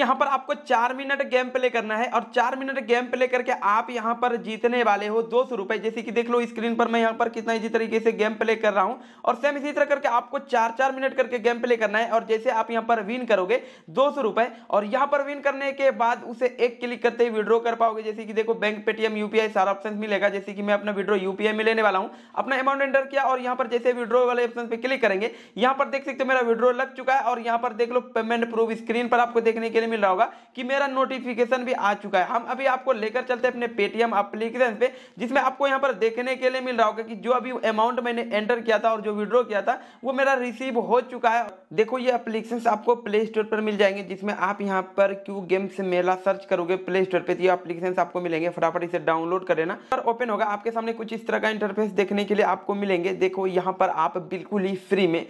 यहां पर आपको चार मिनट गेम प्ले करना है और चार मिनट गेम प्ले करके आप यहां पर जीतने वाले हो दो सौ रुपए जैसे कि देख लो स्क्रीन पर मैं यहां पर कितना इसी तरीके से गेम प्ले कर रहा हूं और सेम इसी तरह करके आपको चार चार मिनट करके गेम प्ले करना है और जैसे आप यहां पर विन करोगे दो सौ रुपए और यहां पर विन करने के बाद उसे एक क्लिक करते ही विड्रॉ कर पाओगे जैसे कि देखो बैंक पेटीएम यूपीआई सारा ऑप्शन मिलेगा जैसे कि मैं अपना विड्रो यूपीआई में लेने वाला हूँ अपना अमाउंट एंटर किया और यहां पर जैसे विड्रो वाले ऑप्शन पर क्लिक करेंगे यहाँ पर देख सकते हो मेरा विड्रो लग चुका है और यहाँ पर देख लो पेमेंट प्रूफ स्क्रीन पर आपको देखने के लिए मिल रहा होगा कि मेरा नोटिफिकेशन भी आ चुका है हम अभी आपको लेकर चलते हैं अपने पेटीएम अप्लीकेशन पे जिसमें आपको यहाँ पर देखने के लिए मिल रहा होगा कि जो अभी अमाउंट मैंने एंटर किया था और जो विड्रॉ किया था वो मेरा रिसीव हो चुका है देखो ये अप्लीकेशन आपको प्ले स्टोर पर मिल जाएंगे जिसमें आप यहाँ पर क्यू गेम्स मेला सर्च करोगे प्ले स्टोर पर ये अप्लीकेशन आपको मिलेंगे फटाफट इसे डाउनलोड कर लेना और ओपन होगा आपके सामने कुछ इस तरह का इंटरफेस देखने के लिए आपको मिलेंगे देखो यहाँ पर आप बिल्कुल ही फ्री में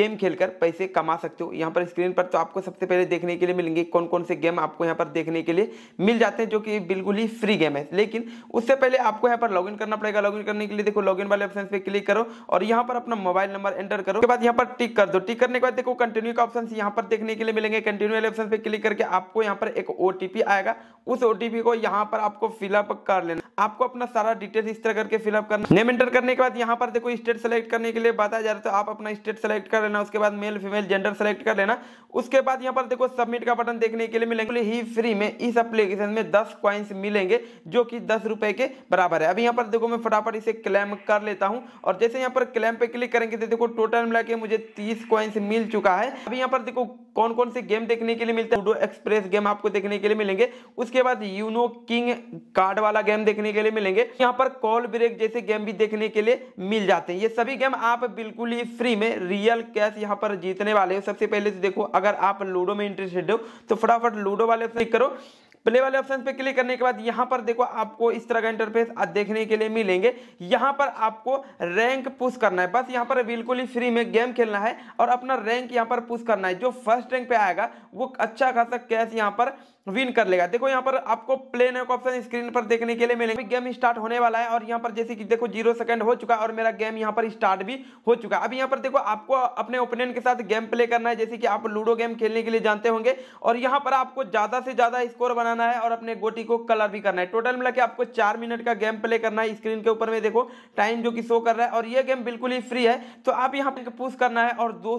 गेम खेलकर पैसे कमा सकते हो यहाँ पर स्क्रीन पर तो आपको सबसे पहले देखने के लिए मिलेंगे कौन कौन से गेम आपको यहाँ पर देखने के लिए मिल जाते हैं जो कि बिल्कुल ही फ्री गेम है लेकिन उससे पहले आपको यहाँ पर लॉगिन करना पड़ेगा लॉगिन करने के लिए देखो लॉगिन वाले ऑप्शन पे क्लिक करो और यहाँ पर अपना मोबाइल नंबर एंटर करो उसके बाद यहाँ पर टिक कर दो टिक करने के बाद देखो कंटिन्यू का ऑप्शन यहाँ पर देखने के लिए मिलेंगे कंटिन्यू वाले ऑप्शन पे क्लिक करके आपको यहाँ पर एक ओटीपी आएगा उस ओटीपी को यहाँ पर आपको फिलअप कर लेना आपको अपना सारा डिटेल इस तरह करके फिलअप करना नेम एंटर करने के बाद यहाँ पर देखो स्टेट सेलेक्ट करने के लिए बताया जा रहा है तो आप अपना स्टेट सेलेक्ट कर लेना उसके बाद मेल फीमेल जेंडर सेलेक्ट कर लेना उसके बाद यहाँ पर देखो सबमिट का बटन देखने के लिए मिलेंगे ही फ्री में इस एप्लीकेशन में दस क्वाइंस मिलेंगे जो कि दस रुपए के बराबर है अभी यहाँ पर देखो मैं फटाफट इसे क्लेम कर लेता हूँ और जैसे यहाँ पर क्लेम पे क्लिक करेंगे तो देखो टोटल मिला मुझे तीस क्वाइंस मिल चुका है अभी यहाँ पर देखो कौन कौन से गेम देखने के लिए मिलते हैं एक्सप्रेस गेम आपको देखने के लिए मिलेंगे उसके बाद यूनो किंग कार्ड वाला गेम देखने के लिए मिलेंगे यहाँ पर कॉल ब्रेक जैसे गेम भी देखने के लिए मिल जाते हैं ये सभी गेम आप बिल्कुल ही फ्री में रियल कैश यहाँ पर जीतने वाले हो सबसे पहले तो देखो अगर आप लूडो में इंटरेस्टेड हो तो फटाफट लूडो वाले क्लिक करो प्ले वाले ऑप्शन पे क्लिक करने के बाद यहां पर देखो आपको इस तरह का इंटरफेस देखने के लिए मिलेंगे यहां पर आपको रैंक पुश करना है बस यहां पर बिल्कुल ही फ्री में गेम खेलना है और अपना रैंक यहां पर पुश करना है जो फर्स्ट रैंक पे आएगा वो अच्छा खासा कैश यहाँ पर विन कर लेगा देखो यहाँ पर आपको प्लेन एक ऑप्शन स्क्रीन पर देखने के लिए मिलेगा गेम स्टार्ट होने वाला है और यहाँ पर जैसे कि देखो जीरो सेकंड हो चुका है और मेरा गेम यहाँ पर स्टार्ट भी हो चुका है अब यहाँ पर देखो आपको अपने ओपोनेंट के साथ गेम प्ले करना है जैसे कि आप लूडो गेम खेलने के लिए जानते होंगे और यहाँ पर आपको ज्यादा से ज्यादा स्कोर बनाना है और अपने गोटी को कलर भी करना है टोटल मिला के आपको चार मिनट का गेम प्ले करना है स्क्रीन के ऊपर में देखो टाइम जो कि शो कर रहा है और यह गेम बिल्कुल ही फ्री है तो आप यहाँ पर पूछ करना है और दो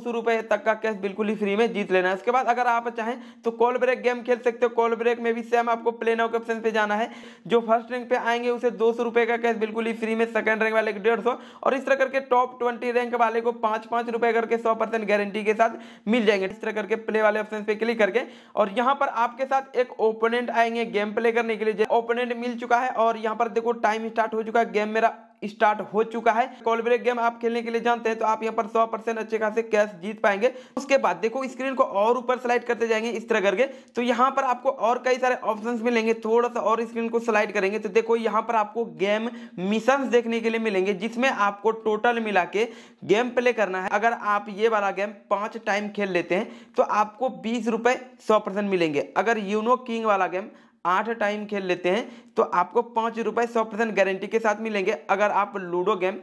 तक का कैश बिल्कुल ही फ्री में जीत लेना है उसके बाद अगर आप चाहें तो कॉल ब्रेक गेम खेल सकते हो कॉल ब्रेक में भी सेम आपको प्ले नाउ के ऑप्शन पे जाना है जो फर्स्ट रैंक पे आएंगे उसे दो सौ रुपये का कैश बिल्कुल ही फ्री में सेकंड रैंक वाले डेढ़ सौ और इस तरह करके टॉप ट्वेंटी रैंक वाले को पांच पांच रुपए करके सौ परसेंट गारंटी के साथ मिल जाएंगे इस तरह करके प्ले वाले ऑप्शन पे क्लिक करके और यहाँ पर आपके साथ एक ओपोनेंट आएंगे गेम प्ले करने के लिए ओपोनेंट मिल चुका है और यहाँ पर देखो टाइम स्टार्ट हो चुका है गेम मेरा स्टार्ट हो चुका है कॉल ब्रेक गेम आप खेलने के लिए जानते हैं तो आप यहाँ पर सौ परसेंट अच्छे खासे कैश जीत पाएंगे उसके बाद देखो स्क्रीन को और ऊपर स्लाइड करते जाएंगे इस तरह करके तो यहाँ पर आपको और कई सारे ऑप्शन मिलेंगे थोड़ा सा और स्क्रीन को स्लाइड करेंगे तो देखो यहाँ पर आपको गेम मिशन देखने के लिए मिलेंगे जिसमें आपको टोटल मिला के गेम प्ले करना है अगर आप ये वाला गेम पांच टाइम खेल लेते हैं तो आपको बीस रुपए सौ परसेंट मिलेंगे अगर यूनो किंग वाला गेम आठ टाइम खेल लेते हैं तो आपको पाँच रुपये सौ परसेंट गारंटी के साथ मिलेंगे अगर आप लूडो गेम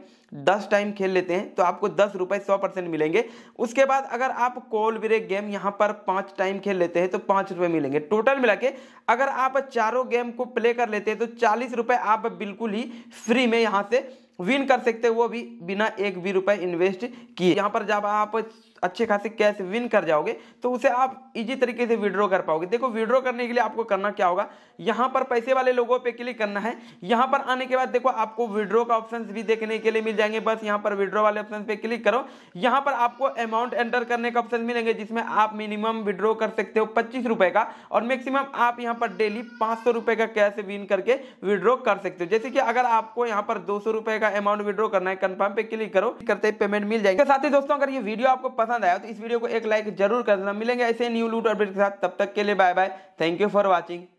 दस टाइम खेल लेते हैं तो आपको दस रुपये सौ परसेंट मिलेंगे उसके बाद अगर आप कोल ब्रेक गेम यहाँ पर पाँच टाइम खेल लेते हैं तो पाँच रुपये मिलेंगे टोटल मिला के अगर आप चारों गेम को प्ले कर लेते हैं तो चालीस रुपये आप बिल्कुल ही फ्री में यहाँ से विन कर सकते हैं वो भी बिना एक भी रुपए इन्वेस्ट किए यहाँ पर जब आप अच्छे खासे कैश विन कर जाओगे तो उसे आप इजी तरीके से विड्रो कर पाओगे देखो विड्रो करने के लिए आपको करना क्या होगा यहाँ पर पैसे वाले लोगों पे क्लिक करना है यहाँ पर आने के बाद देखो आपको विड्रो का ऑप्शन भी देखने के लिए मिल जाएंगे बस यहाँ पर विड्रो वाले ऑप्शन पे क्लिक करो यहाँ पर आपको अमाउंट एंटर करने का ऑप्शन मिलेंगे जिसमें आप मिनिमम विड्रो कर सकते हो पच्चीस का और मैक्सिमम आप यहाँ पर डेली पाँच का कैश विन करके विड्रो कर सकते हो जैसे कि अगर आपको यहाँ पर दो का अमाउंट विड्रो करना है कन्फर्म पे क्लिक करो करते पेमेंट मिल जाएगी साथ ही दोस्तों अगर ये वीडियो आपको पसंद पसंद आया तो इस वीडियो को एक लाइक जरूर कर देना मिलेंगे ऐसे न्यू लूट अपडेट के साथ तब तक के लिए bye bye thank you for watching